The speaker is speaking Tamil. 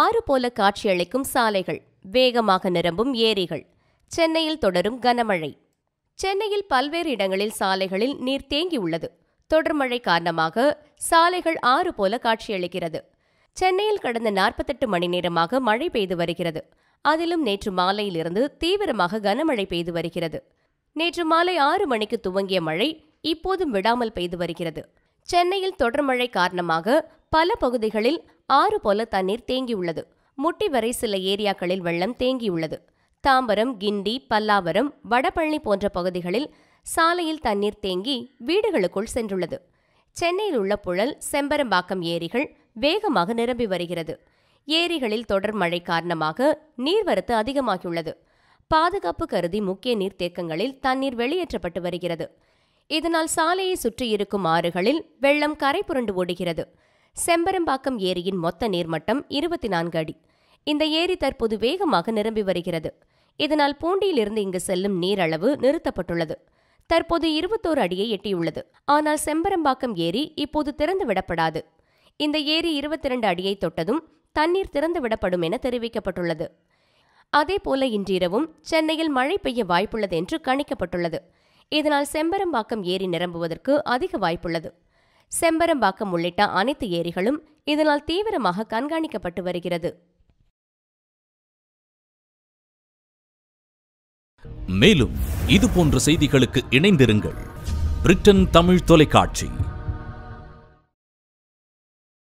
ஆறு போல காட்சியளிக்கும் சாலைகள் வேகமாக நிரம்பும் ஏரிகள் சென்னையில் தொடரும் கனமழை சென்னையில் பல்வேறு இடங்களில் சாலைகளில் நீர் தேங்கியுள்ளது தொடர் மழை காரணமாக சாலைகள் ஆறு போல காட்சியளிக்கிறது சென்னையில் கடந்த நாற்பத்தெட்டு மணி நேரமாக மழை பெய்து வருகிறது அதிலும் நேற்று மாலையிலிருந்து தீவிரமாக கனமழை பெய்து வருகிறது நேற்று மாலை ஆறு மணிக்கு துவங்கிய மழை இப்போதும் விடாமல் பெய்து வருகிறது சென்னையில் தொடர் மழை காரணமாக பல பகுதிகளில் ஆறு போல தண்ணீர் தேங்கியுள்ளது முட்டி வரை சில ஏரியாக்களில் வெள்ளம் தேங்கியுள்ளது தாம்பரம் கிண்டி பல்லாவரம் வடபழனி போன்ற பகுதிகளில் சாலையில் தண்ணீர் தேங்கி வீடுகளுக்குள் சென்றுள்ளது சென்னையில் உள்ள புழல் செம்பரம்பாக்கம் ஏரிகள் வேகமாக நிரம்பி வருகிறது ஏரிகளில் தொடர் மழை காரணமாக நீர்வரத்து அதிகமாகியுள்ளது பாதுகாப்பு கருதி முக்கிய நீர்த்தேக்கங்களில் தண்ணீர் வெளியேற்றப்பட்டு வருகிறது இதனால் சாலையை சுற்றி இருக்கும் ஆறுகளில் வெள்ளம் கரை புரண்டு ஓடுகிறது செம்பரம்பாக்கம் ஏரியின் மொத்த நீர்மட்டம் இருபத்தி நான்கு அடி இந்த ஏரி தற்போது வேகமாக நிரம்பி வருகிறது இதனால் பூண்டியிலிருந்து இங்கு செல்லும் நீர் அளவு நிறுத்தப்பட்டுள்ளது தற்போது இருபத்தோரு அடியை எட்டியுள்ளது ஆனால் செம்பரம்பாக்கம் ஏரி இப்போது திறந்து விடப்படாது இந்த ஏரி இருபத்தி இரண்டு அடியை தொட்டதும் தண்ணீர் திறந்து விடப்படும் என தெரிவிக்கப்பட்டுள்ளது அதேபோல இன்றிரவும் சென்னையில் மழை பெய்ய வாய்ப்புள்ளது என்று கணிக்கப்பட்டுள்ளது இதனால் செம்பரம்பாக்கம் ஏரி நிரம்புவதற்கு அதிக வாய்ப்புள்ளது செம்பரம்பாக்கம் உள்ளிட்ட அனைத்து ஏரிகளும் இதனால் தீவிரமாக கண்காணிக்கப்பட்டு வருகிறது மேலும் இது போன்ற செய்திகளுக்கு இணைந்திருங்கள் பிரிட்டன் தமிழ் தொலைக்காட்சி